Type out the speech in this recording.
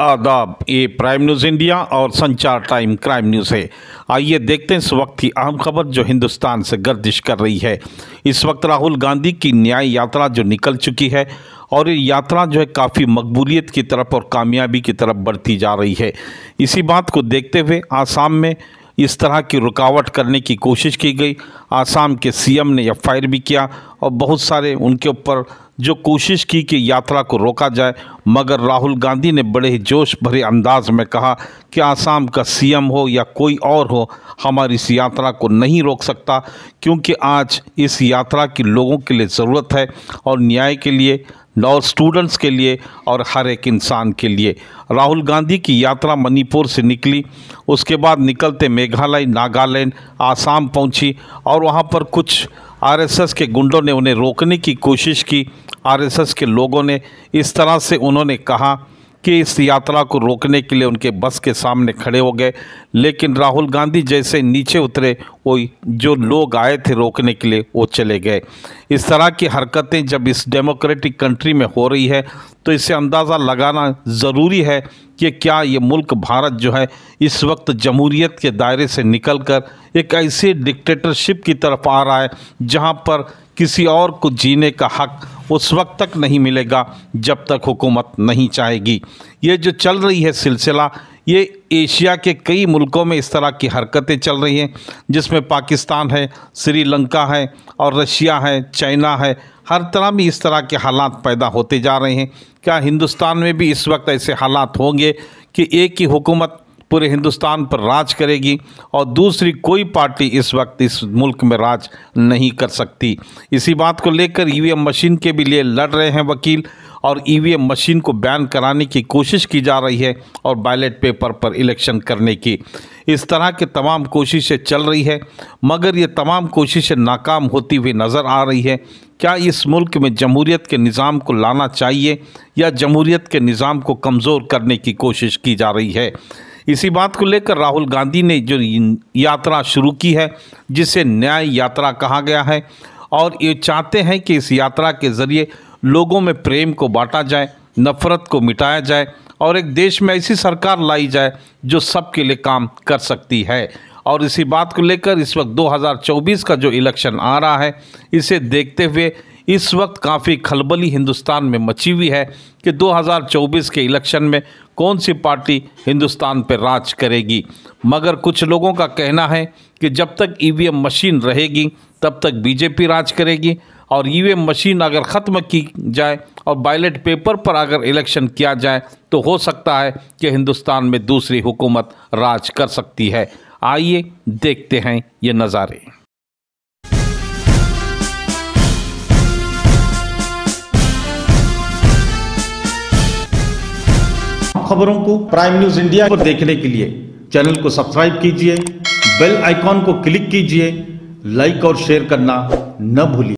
आदाब ये prime news India और संचार टाइम क्राइम न्यूज़ है आइए देखते हैं इस वक्त की अहम खबर जो हिंदुस्तान से गर्दिश कर रही है इस वक्त राहुल गांधी की न्याय यात्रा जो निकल चुकी है और ये यात्रा जो है काफ़ी मकबूलियत की तरफ और कामयाबी की तरफ बढ़ती जा रही है इसी बात को देखते हुए आसाम में इस तरह की रुकावट करने की कोशिश की गई आसाम के सीएम ने एफ भी किया और बहुत सारे उनके ऊपर जो कोशिश की कि यात्रा को रोका जाए मगर राहुल गांधी ने बड़े ही जोश भरे अंदाज में कहा कि आसाम का सीएम हो या कोई और हो हमारी इस यात्रा को नहीं रोक सकता क्योंकि आज इस यात्रा की लोगों के लिए ज़रूरत है और न्याय के लिए और स्टूडेंट्स के लिए और हर एक इंसान के लिए राहुल गांधी की यात्रा मणिपुर से निकली उसके बाद निकलते मेघालय नागालैंड आसाम पहुंची और वहां पर कुछ आरएसएस के गुंडों ने उन्हें रोकने की कोशिश की आरएसएस के लोगों ने इस तरह से उन्होंने कहा कि इस यात्रा को रोकने के लिए उनके बस के सामने खड़े हो गए लेकिन राहुल गांधी जैसे नीचे उतरे वो जो लोग आए थे रोकने के लिए वो चले गए इस तरह की हरकतें जब इस डेमोक्रेटिक कंट्री में हो रही है तो इससे अंदाज़ा लगाना ज़रूरी है कि क्या ये मुल्क भारत जो है इस वक्त जमहूरीत के दायरे से निकलकर एक ऐसे डिक्टेटरशिप की तरफ आ रहा है जहाँ पर किसी और को जीने का हक़ उस वक्त तक नहीं मिलेगा जब तक हुकूमत नहीं चाहेगी ये जो चल रही है सिलसिला ये एशिया के कई मुल्कों में इस तरह की हरकतें चल रही हैं जिसमें पाकिस्तान है श्रीलंका है और रशिया है चाइना है हर तरह में इस तरह के हालात पैदा होते जा रहे हैं क्या हिंदुस्तान में भी इस वक्त ऐसे हालात होंगे कि एक ही हुकूमत पूरे हिंदुस्तान पर राज करेगी और दूसरी कोई पार्टी इस वक्त इस मुल्क में राज नहीं कर सकती इसी बात को लेकर ईवीएम मशीन के भी लिए लड़ रहे हैं वकील और ईवीएम मशीन को बैन कराने की कोशिश की जा रही है और बैलेट पेपर पर इलेक्शन करने की इस तरह की तमाम कोशिशें चल रही है मगर ये तमाम कोशिशें नाकाम होती हुई नज़र आ रही है क्या इस मुल्क में जमहूरीत के निज़ाम को लाना चाहिए या जमहूरीत के निज़ाम को कमज़ोर करने की कोशिश की जा रही है इसी बात को लेकर राहुल गांधी ने जो यात्रा शुरू की है जिसे न्याय यात्रा कहा गया है और ये चाहते हैं कि इस यात्रा के ज़रिए लोगों में प्रेम को बांटा जाए नफ़रत को मिटाया जाए और एक देश में ऐसी सरकार लाई जाए जो सबके लिए काम कर सकती है और इसी बात को लेकर इस वक्त 2024 का जो इलेक्शन आ रहा है इसे देखते हुए इस वक्त काफ़ी खलबली हिंदुस्तान में मची हुई है कि 2024 के इलेक्शन में कौन सी पार्टी हिंदुस्तान पर राज करेगी मगर कुछ लोगों का कहना है कि जब तक ईवीएम मशीन रहेगी तब तक बीजेपी राज करेगी और ईवीएम मशीन अगर ख़त्म की जाए और बैलेट पेपर पर अगर इलेक्शन किया जाए तो हो सकता है कि हिंदुस्तान में दूसरी हुकूमत राज कर सकती है आइए देखते हैं ये नज़ारे खबरों को प्राइम न्यूज इंडिया को देखने के लिए चैनल को सब्सक्राइब कीजिए बेल आइकॉन को क्लिक कीजिए लाइक और शेयर करना न भूलिए